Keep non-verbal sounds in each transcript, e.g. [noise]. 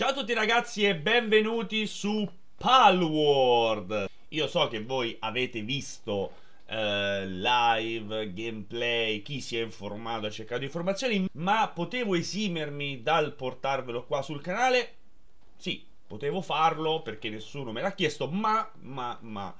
Ciao a tutti ragazzi e benvenuti su Palworld Io so che voi avete visto eh, live, gameplay, chi si è informato ha cercato informazioni Ma potevo esimermi dal portarvelo qua sul canale? Sì, potevo farlo perché nessuno me l'ha chiesto Ma, ma, ma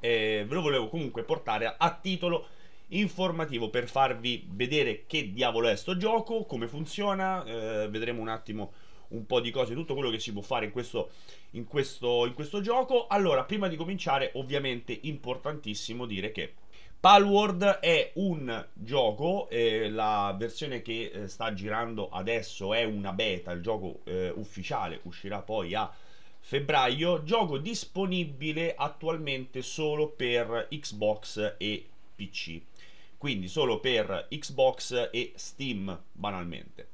eh, Ve lo volevo comunque portare a, a titolo informativo per farvi vedere che diavolo è sto gioco, come funziona, eh, vedremo un attimo un po' di cose, tutto quello che si può fare in questo, in questo, in questo gioco. Allora, prima di cominciare, ovviamente importantissimo dire che Palward è un gioco, eh, la versione che eh, sta girando adesso è una beta, il gioco eh, ufficiale uscirà poi a febbraio, gioco disponibile attualmente solo per Xbox e PC, quindi solo per Xbox e Steam banalmente.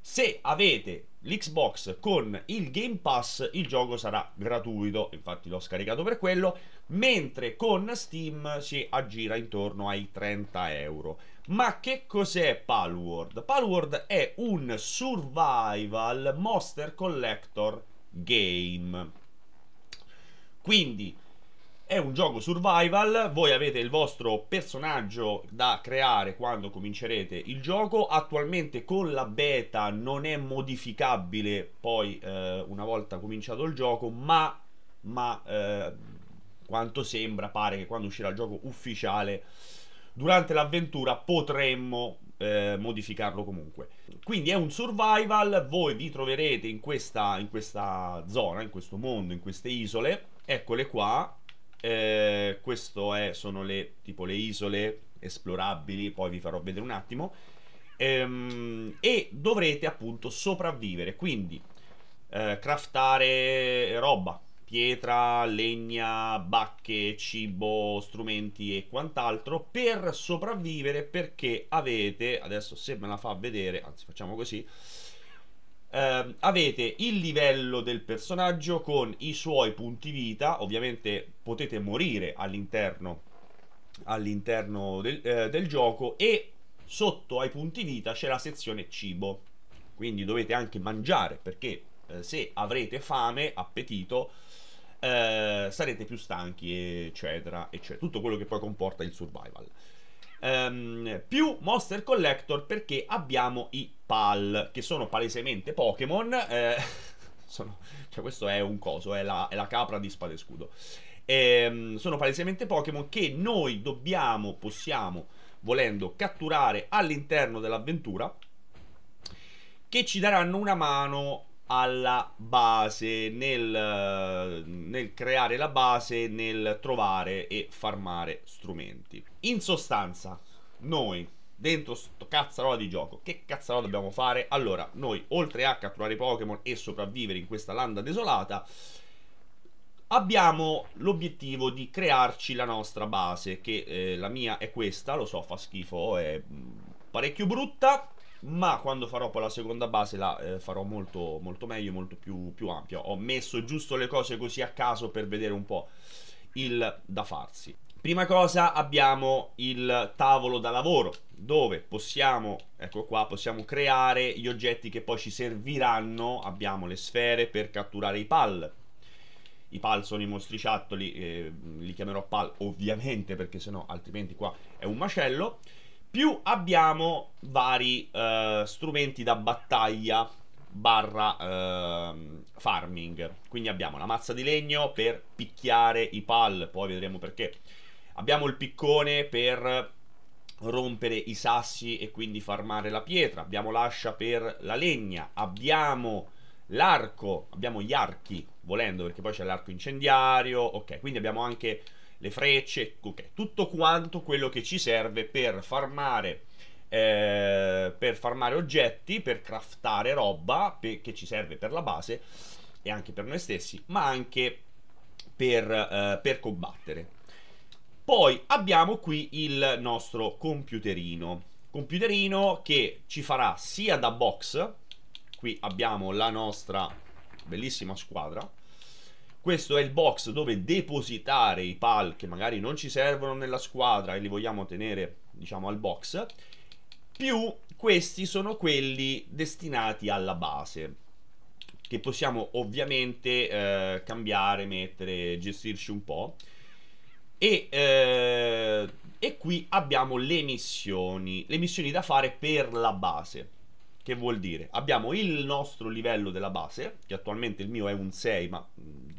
Se avete l'Xbox con il Game Pass il gioco sarà gratuito, infatti l'ho scaricato per quello, mentre con Steam si aggira intorno ai 30 euro. Ma che cos'è Palworld? Palworld è un survival monster collector game. Quindi è un gioco survival, voi avete il vostro personaggio da creare quando comincerete il gioco, attualmente con la beta non è modificabile poi eh, una volta cominciato il gioco, ma, ma eh, quanto sembra pare che quando uscirà il gioco ufficiale durante l'avventura potremmo eh, modificarlo comunque. Quindi è un survival, voi vi troverete in questa, in questa zona, in questo mondo, in queste isole, eccole qua, eh, questo è, sono le, tipo le isole esplorabili, poi vi farò vedere un attimo, ehm, e dovrete appunto sopravvivere, quindi eh, craftare roba, pietra, legna, bacche, cibo, strumenti e quant'altro per sopravvivere perché avete, adesso se me la fa vedere, anzi facciamo così, eh, avete il livello del personaggio con i suoi punti vita, ovviamente potete morire all'interno all'interno del, eh, del gioco e sotto ai punti vita c'è la sezione cibo quindi dovete anche mangiare perché eh, se avrete fame, appetito, eh, sarete più stanchi, eccetera, eccetera. Tutto quello che poi comporta il survival ehm, più Monster Collector perché abbiamo i PAL, che sono palesemente Pokémon. Eh, [laughs] sono, cioè questo è un coso, è la, è la capra di spada e scudo. Ehm, sono palesemente Pokémon che noi dobbiamo, possiamo, volendo, catturare all'interno dell'avventura, che ci daranno una mano alla base nel, nel, creare la base nel trovare e farmare strumenti in sostanza noi dentro sto cazzarola di gioco che cazzarola dobbiamo fare allora noi oltre a catturare Pokémon e sopravvivere in questa landa desolata abbiamo l'obiettivo di crearci la nostra base che eh, la mia è questa lo so fa schifo è mm, parecchio brutta ma quando farò poi la seconda base la eh, farò molto, molto meglio, molto più, più ampia. Ho messo giusto le cose così a caso per vedere un po' il da farsi. Prima cosa abbiamo il tavolo da lavoro dove possiamo, ecco qua, possiamo creare gli oggetti che poi ci serviranno. Abbiamo le sfere per catturare i pal. I pal sono i mostriciattoli, eh, li chiamerò pal ovviamente perché sennò altrimenti qua è un macello più abbiamo vari eh, strumenti da battaglia barra eh, farming. Quindi abbiamo la mazza di legno per picchiare i pal, poi vedremo perché. Abbiamo il piccone per rompere i sassi e quindi farmare la pietra. Abbiamo l'ascia per la legna. Abbiamo l'arco, abbiamo gli archi, volendo, perché poi c'è l'arco incendiario. Ok, quindi abbiamo anche le frecce, okay. tutto quanto quello che ci serve per farmare eh, per farmare oggetti, per craftare roba per, che ci serve per la base e anche per noi stessi, ma anche per, eh, per combattere. Poi abbiamo qui il nostro computerino, computerino che ci farà sia da box, qui abbiamo la nostra bellissima squadra, questo è il box dove depositare i PAL che magari non ci servono nella squadra e li vogliamo tenere, diciamo, al box. Più questi sono quelli destinati alla base che possiamo ovviamente eh, cambiare, mettere, gestirci un po'. E, eh, e, qui abbiamo le missioni, le missioni da fare per la base. Che vuol dire? Abbiamo il nostro livello della base, che attualmente il mio è un 6, ma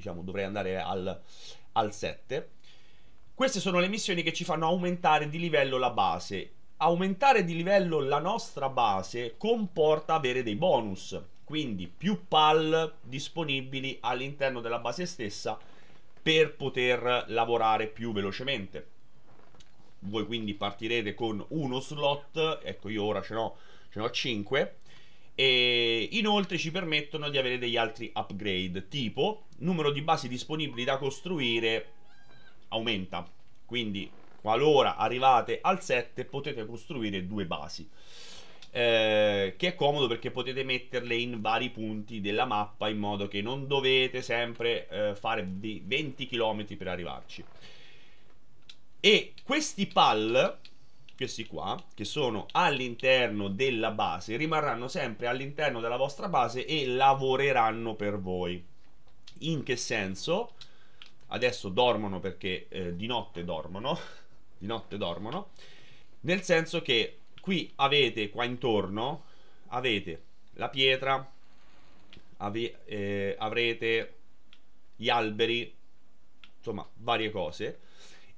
diciamo dovrei andare al, al 7. Queste sono le missioni che ci fanno aumentare di livello la base. Aumentare di livello la nostra base comporta avere dei bonus, quindi più PAL disponibili all'interno della base stessa per poter lavorare più velocemente. Voi quindi partirete con uno slot, ecco io ora ce n'ho, ce n'ho 5, e inoltre ci permettono di avere degli altri upgrade tipo numero di basi disponibili da costruire aumenta quindi qualora arrivate al 7 potete costruire due basi eh, che è comodo perché potete metterle in vari punti della mappa in modo che non dovete sempre eh, fare 20 km per arrivarci e questi PAL questi qua, che sono all'interno della base, rimarranno sempre all'interno della vostra base e lavoreranno per voi. In che senso? Adesso dormono perché eh, di notte dormono, [laughs] di notte dormono, nel senso che qui avete qua intorno, avete la pietra, ave, eh, avrete gli alberi, insomma varie cose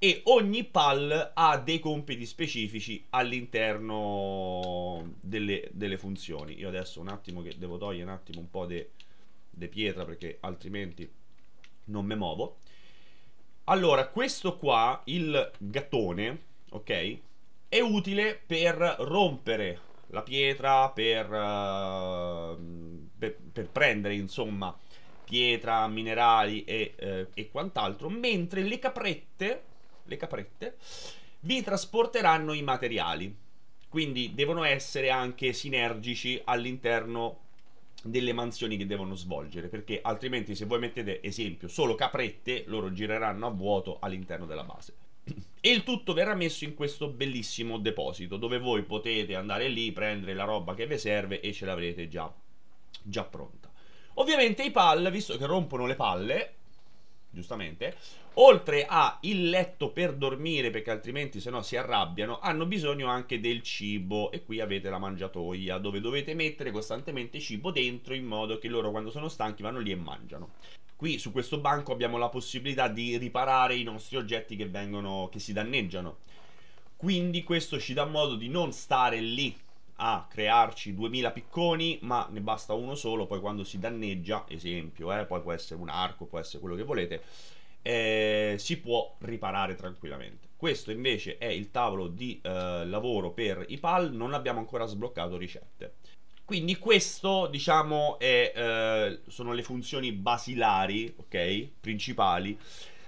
e ogni PAL ha dei compiti specifici all'interno delle, delle, funzioni. Io adesso un attimo che devo togliere un attimo un po' di pietra perché altrimenti non mi muovo. Allora, questo qua, il gattone, ok, è utile per rompere la pietra, per, eh, per, per prendere insomma pietra, minerali e, eh, e quant'altro, mentre le caprette le caprette, vi trasporteranno i materiali. Quindi devono essere anche sinergici all'interno delle mansioni che devono svolgere, perché altrimenti se voi mettete, esempio, solo caprette, loro gireranno a vuoto all'interno della base. E il tutto verrà messo in questo bellissimo deposito, dove voi potete andare lì, prendere la roba che vi serve e ce l'avrete già, già pronta. Ovviamente i PAL, visto che rompono le palle, giustamente, oltre a il letto per dormire perché altrimenti se no si arrabbiano, hanno bisogno anche del cibo e qui avete la mangiatoia dove dovete mettere costantemente cibo dentro in modo che loro quando sono stanchi vanno lì e mangiano. Qui su questo banco abbiamo la possibilità di riparare i nostri oggetti che, vengono, che si danneggiano. Quindi questo ci dà modo di non stare lì a crearci 2000 picconi, ma ne basta uno solo, poi quando si danneggia, esempio, eh, poi può essere un arco, può essere quello che volete, eh, si può riparare tranquillamente. Questo invece è il tavolo di eh, lavoro per i PAL, non abbiamo ancora sbloccato ricette. Quindi questo, diciamo, è, eh, sono le funzioni basilari, ok, principali,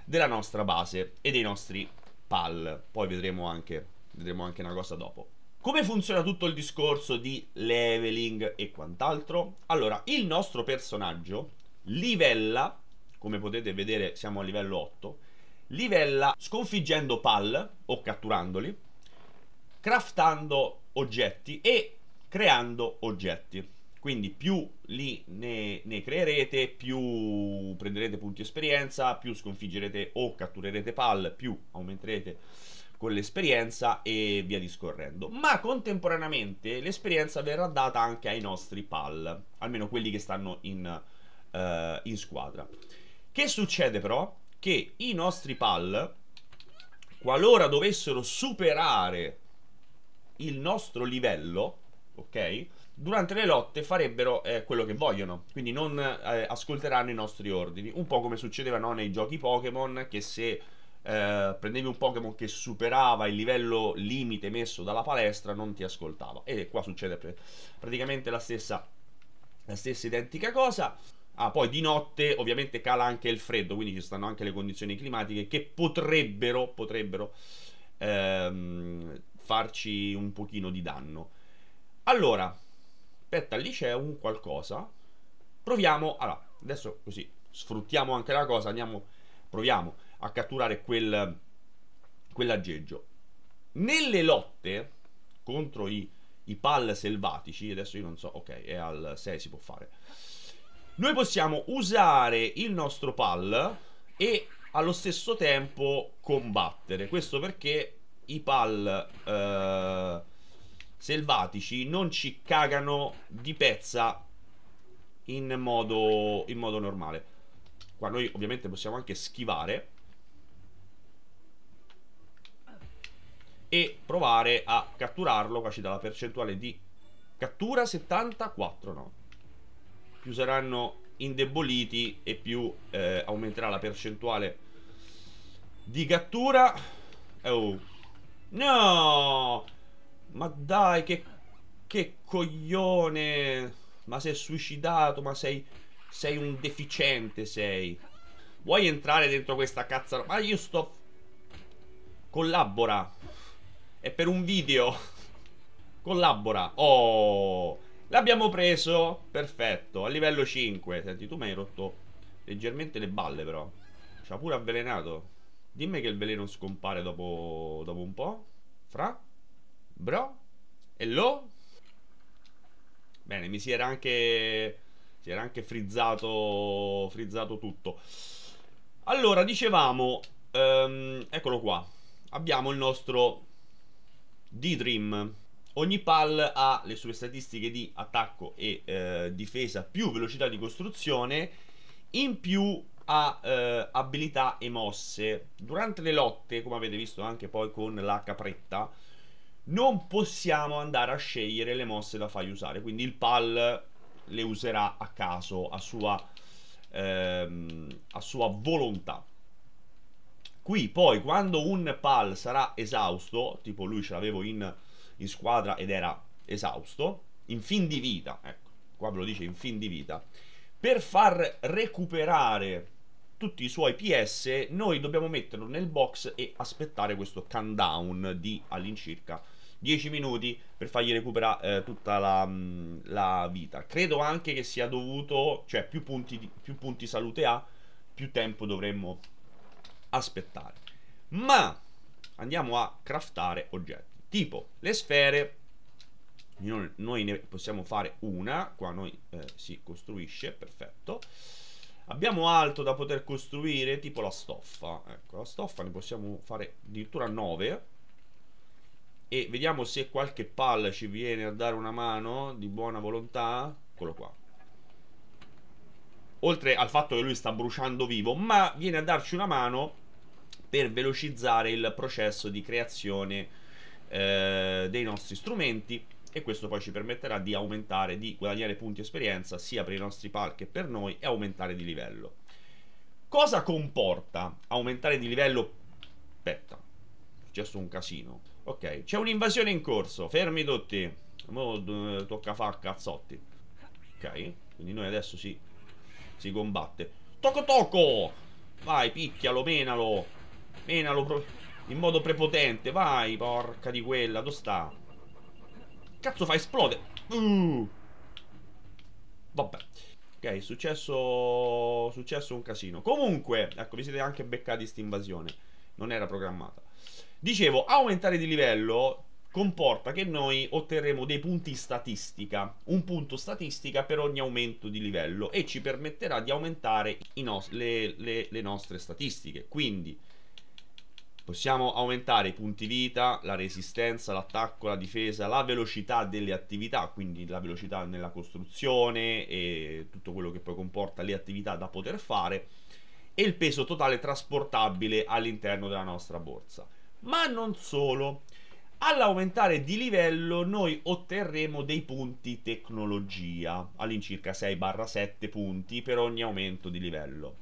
della nostra base e dei nostri PAL. Poi vedremo anche, vedremo anche una cosa dopo. Come funziona tutto il discorso di leveling e quant'altro? Allora, il nostro personaggio livella, come potete vedere siamo a livello 8, livella sconfiggendo pal o catturandoli, craftando oggetti e creando oggetti. Quindi più li ne, ne, creerete, più prenderete punti esperienza, più sconfiggerete o catturerete pal, più aumenterete con l'esperienza e via discorrendo. Ma contemporaneamente l'esperienza verrà data anche ai nostri pal, almeno quelli che stanno in, uh, in squadra. Che succede però? Che i nostri pal, qualora dovessero superare il nostro livello, ok? Durante le lotte farebbero eh, quello che vogliono, quindi non eh, ascolteranno i nostri ordini, un po' come succedeva no, nei giochi Pokémon che se eh, prendevi un Pokémon che superava il livello limite messo dalla palestra, non ti ascoltava. E qua succede pre- praticamente la stessa, la stessa identica cosa. Ah, poi di notte ovviamente cala anche il freddo, quindi ci stanno anche le condizioni climatiche che potrebbero, potrebbero ehm, farci un pochino di danno. Allora, aspetta, lì c'è un qualcosa. Proviamo, allora, adesso così sfruttiamo anche la cosa, andiamo, proviamo a catturare quel, quell'aggeggio. Nelle lotte contro i, i pal selvatici, adesso io non so, ok, è al 6 si può fare. Noi possiamo usare il nostro pal e allo stesso tempo combattere. Questo perché i pal eh, selvatici non ci cagano di pezza in modo, in modo normale. Qua noi ovviamente possiamo anche schivare e provare a catturarlo, qua ci dà la percentuale di cattura 74, no? Più saranno indeboliti e più eh, aumenterà la percentuale di cattura. Oh. No! Ma dai, che, che coglione! Ma sei suicidato, ma sei, sei un deficiente, sei. Vuoi entrare dentro questa cazzarola? Ma io sto... Collabora. E per un video. [laughs] Collabora. Oh. L'abbiamo preso. Perfetto. A livello 5. Senti, tu mi hai rotto leggermente le balle però. Ci ha pure avvelenato. Dimmi che il veleno scompare dopo, dopo un po'. Fra. Bro. E lo. Bene, mi si era anche... Si era anche frizzato... Frizzato tutto. Allora, dicevamo... Um, eccolo qua. Abbiamo il nostro D-Dream. Ogni PAL ha le sue statistiche di attacco e eh, difesa più velocità di costruzione, in più ha eh, abilità e mosse. Durante le lotte, come avete visto anche poi con la capretta, non possiamo andare a scegliere le mosse da fargli usare, quindi il PAL le userà a caso, a sua, ehm, a sua volontà. Qui poi quando un PAL sarà esausto, tipo lui ce l'avevo in, in squadra ed era esausto, in fin di vita, ecco, qua ve lo dice in fin di vita, per far recuperare tutti i suoi PS noi dobbiamo metterlo nel box e aspettare questo countdown di all'incirca 10 minuti per fargli recuperare eh, tutta la, mm, la, vita. Credo anche che sia dovuto, cioè più punti, più punti salute ha, più tempo dovremmo aspettare. Ma andiamo a craftare oggetti. Tipo le sfere, noi ne possiamo fare una, qua noi eh, si costruisce, perfetto. Abbiamo altro da poter costruire, tipo la stoffa. Ecco, la stoffa ne possiamo fare addirittura 9. E vediamo se qualche palla ci viene a dare una mano di buona volontà. Eccolo qua oltre al fatto che lui sta bruciando vivo, ma viene a darci una mano per velocizzare il processo di creazione eh, dei nostri strumenti e questo poi ci permetterà di aumentare, di guadagnare punti esperienza sia per i nostri pal che per noi e aumentare di livello. Cosa comporta aumentare di livello? Aspetta, è successo un casino. Ok, c'è un'invasione in corso, fermi tutti. Mo eh, tocca far cazzotti. Ok, quindi noi adesso sì si combatte. Tocco tocco! Vai, picchialo, menalo. Menalo in modo prepotente. Vai, porca di quella. Dove sta? Cazzo fa esplode. Uh. Vabbè. Ok, è successo... Successo un casino. Comunque, ecco, vi siete anche beccati questa invasione. Non era programmata. Dicevo, aumentare di livello comporta che noi otterremo dei punti statistica, un punto statistica per ogni aumento di livello e ci permetterà di aumentare no le, le, le nostre statistiche. Quindi possiamo aumentare i punti vita, la resistenza, l'attacco, la difesa, la velocità delle attività, quindi la velocità nella costruzione e tutto quello che poi comporta le attività da poter fare e il peso totale trasportabile all'interno della nostra borsa. Ma non solo All'aumentare di livello noi otterremo dei punti tecnologia, all'incirca 6-7 punti per ogni aumento di livello.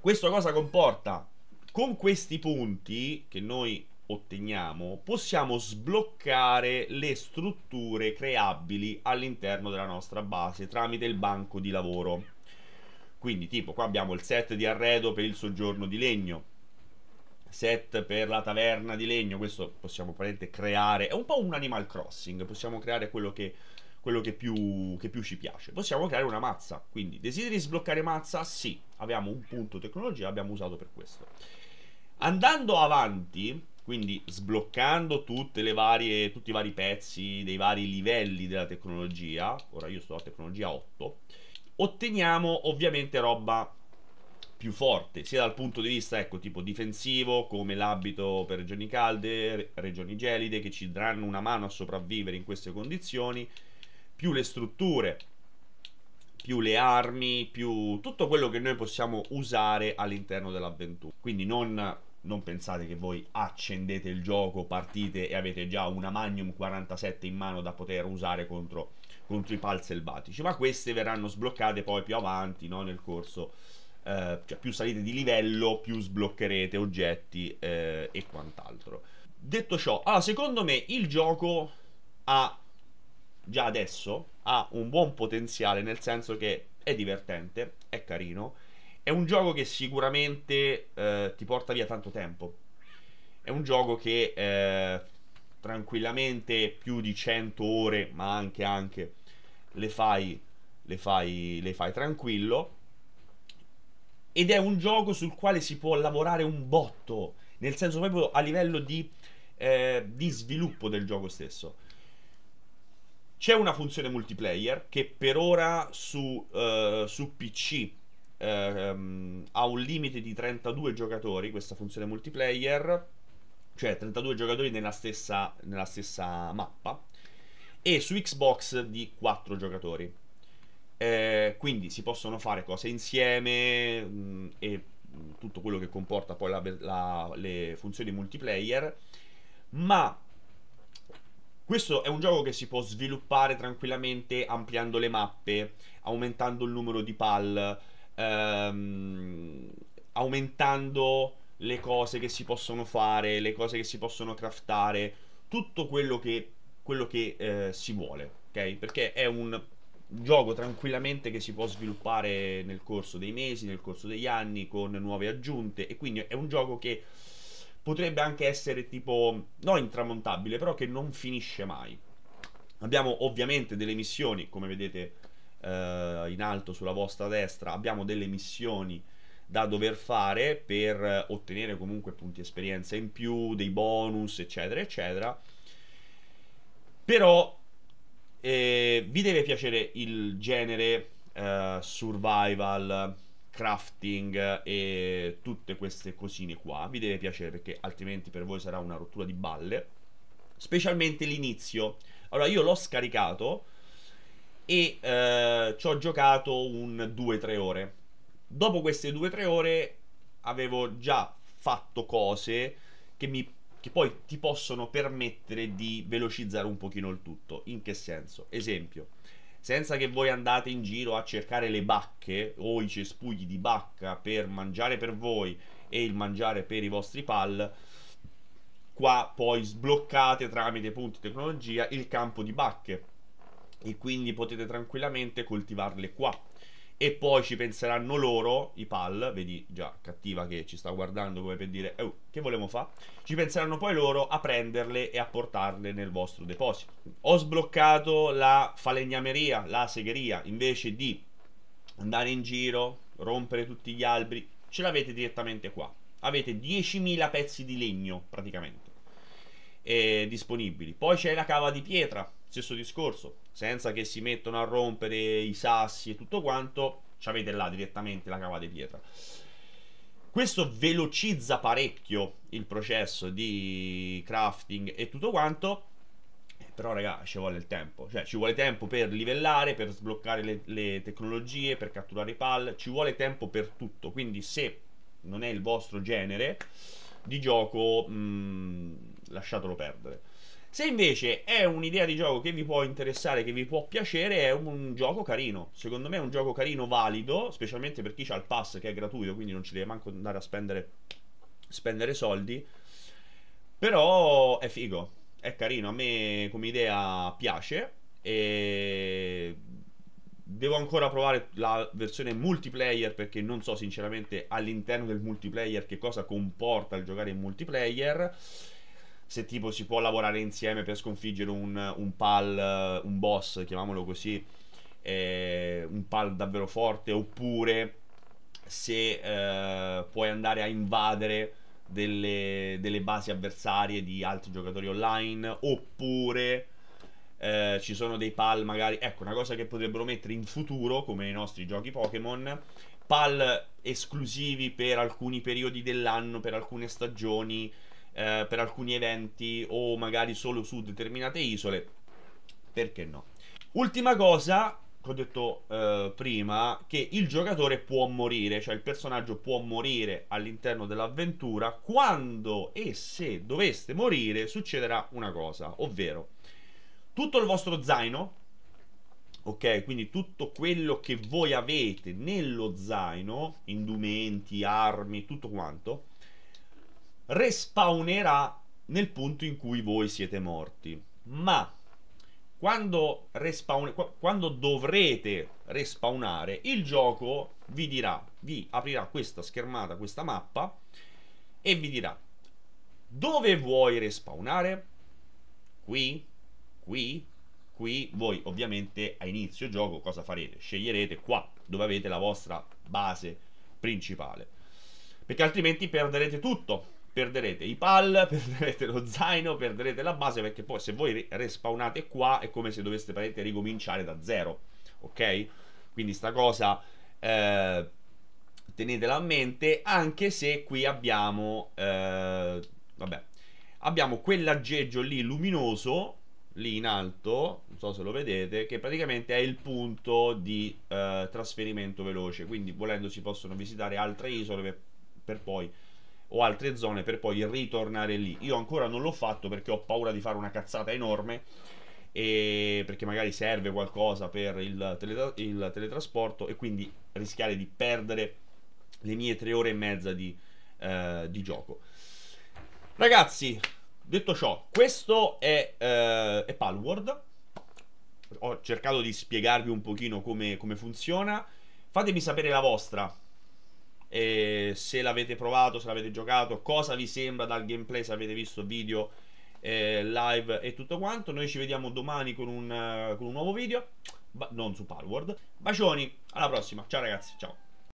Questo cosa comporta? Con questi punti che noi otteniamo possiamo sbloccare le strutture creabili all'interno della nostra base tramite il banco di lavoro. Quindi tipo qua abbiamo il set di arredo per il soggiorno di legno, set per la taverna di legno, questo possiamo praticamente creare, è un po' un Animal Crossing, possiamo creare quello che, quello che, più, che più ci piace. Possiamo creare una mazza, quindi desideri sbloccare mazza? Sì, abbiamo un punto tecnologia, l'abbiamo usato per questo. Andando avanti, quindi sbloccando varie, tutti i vari pezzi dei vari livelli della tecnologia, ora io sto a tecnologia 8, otteniamo ovviamente roba più forte, sia dal punto di vista ecco, tipo difensivo, come l'abito per regioni calde, regioni gelide, che ci daranno una mano a sopravvivere in queste condizioni, più le strutture, più le armi, più tutto quello che noi possiamo usare all'interno dell'avventura. Quindi non, non pensate che voi accendete il gioco, partite e avete già una Magnum 47 in mano da poter usare contro contro i pal selvatici, ma queste verranno sbloccate poi più avanti no? nel corso eh, cioè più salite di livello, più sbloccherete oggetti eh, e quant'altro. Detto ciò, allora, secondo me il gioco ha già adesso ha un buon potenziale, nel senso che è divertente, è carino, è un gioco che sicuramente eh, ti porta via tanto tempo. È un gioco che eh, tranquillamente più di 100 ore, ma anche, anche le, fai, le, fai, le fai tranquillo ed è un gioco sul quale si può lavorare un botto, nel senso proprio a livello di, eh, di sviluppo del gioco stesso. C'è una funzione multiplayer che per ora su, eh, su PC eh, um, ha un limite di 32 giocatori, questa funzione multiplayer, cioè 32 giocatori nella stessa, nella stessa mappa, e su Xbox di 4 giocatori. Eh, quindi si possono fare cose insieme mh, mm, e mm, tutto quello che comporta poi la, la, le funzioni multiplayer, ma questo è un gioco che si può sviluppare tranquillamente ampliando le mappe, aumentando il numero di pal, ehm, aumentando le cose che si possono fare, le cose che si possono craftare, tutto quello che, quello che eh, si vuole, ok? Perché è un gioco tranquillamente che si può sviluppare nel corso dei mesi, nel corso degli anni, con nuove aggiunte. E quindi è un gioco che potrebbe anche essere tipo, no intramontabile, però che non finisce mai. Abbiamo ovviamente delle missioni, come vedete eh, in alto sulla vostra destra, abbiamo delle missioni da dover fare per ottenere comunque punti esperienza in più, dei bonus, eccetera, eccetera. Però e vi deve piacere il genere uh, survival, crafting e tutte queste cosine qua. Vi deve piacere perché altrimenti per voi sarà una rottura di balle. Specialmente l'inizio. Allora io l'ho scaricato e uh, ci ho giocato un 2-3 ore. Dopo queste 2-3 ore avevo già fatto cose che mi che poi ti possono permettere di velocizzare un pochino il tutto. In che senso? Esempio, senza che voi andate in giro a cercare le bacche o i cespugli di bacca per mangiare per voi e il mangiare per i vostri pal, qua poi sbloccate tramite punti tecnologia il campo di bacche e quindi potete tranquillamente coltivarle qua e poi ci penseranno loro, i PAL, vedi già cattiva che ci sta guardando come per dire oh, che volevo fare, ci penseranno poi loro a prenderle e a portarle nel vostro deposito. Ho sbloccato la falegnameria, la segheria, invece di andare in giro, rompere tutti gli alberi, ce l'avete direttamente qua. Avete 10.000 pezzi di legno praticamente eh, disponibili. Poi c'è la cava di pietra, stesso discorso, senza che si mettano a rompere i sassi e tutto quanto, ci avete là direttamente la cava di pietra. Questo velocizza parecchio il processo di crafting e tutto quanto, eh, però raga ci vuole il tempo, cioè ci vuole tempo per livellare, per sbloccare le, le tecnologie, per catturare i pal, ci vuole tempo per tutto, quindi se non è il vostro genere di gioco mh, mm, lasciatelo perdere. Se invece è un'idea di gioco che vi può interessare, che vi può piacere, è un gioco carino. Secondo me è un gioco carino valido, specialmente per chi ha il pass che è gratuito, quindi non ci deve manco andare a spendere, spendere soldi. Però è figo, è carino, a me come idea piace e devo ancora provare la versione multiplayer perché non so sinceramente all'interno del multiplayer che cosa comporta il giocare in multiplayer se tipo si può lavorare insieme per sconfiggere un, un pal, un boss, chiamiamolo così, eh, un pal davvero forte, oppure se eh, puoi andare a invadere delle, delle, basi avversarie di altri giocatori online, oppure eh, ci sono dei pal magari, ecco una cosa che potrebbero mettere in futuro come nei nostri giochi Pokémon, pal esclusivi per alcuni periodi dell'anno, per alcune stagioni, eh, per alcuni eventi o magari solo su determinate isole, perché no? Ultima cosa, che ho detto eh, prima, che il giocatore può morire, cioè il personaggio può morire all'interno dell'avventura. Quando e se doveste morire succederà una cosa, ovvero tutto il vostro zaino, ok? Quindi tutto quello che voi avete nello zaino, indumenti, armi, tutto quanto, respawnerà nel punto in cui voi siete morti. Ma quando, respawn- quando dovrete respawnare, il gioco vi dirà, vi aprirà questa schermata, questa mappa e vi dirà dove vuoi respawnare? Qui, qui, qui. Voi ovviamente a inizio gioco cosa farete? Sceglierete qua dove avete la vostra base principale. Perché altrimenti perderete tutto perderete i pal, [laughs] perderete lo zaino, perderete la base perché poi se voi respawnate qua è come se doveste praticamente ricominciare da zero, ok? Quindi sta cosa eh, tenetela a mente anche se qui abbiamo, eh, vabbè, abbiamo quell'aggeggio lì luminoso lì in alto, non so se lo vedete, che praticamente è il punto di eh, trasferimento veloce, quindi volendo si possono visitare altre isole per, per poi o altre zone per poi ritornare lì. Io ancora non l'ho fatto perché ho paura di fare una cazzata enorme e perché magari serve qualcosa per il, teletra- il teletrasporto e quindi rischiare di perdere le mie tre ore e mezza di, eh, di gioco. Ragazzi, detto ciò, questo è, eh, è Palworld. Ho cercato di spiegarvi un pochino come, come funziona. Fatemi sapere la vostra eh, se l'avete provato, se l'avete giocato, cosa vi sembra dal gameplay, se avete visto video eh, live e tutto quanto. Noi ci vediamo domani con un, uh, con un nuovo video, non su Palworld. Bacioni, alla prossima, ciao ragazzi, ciao.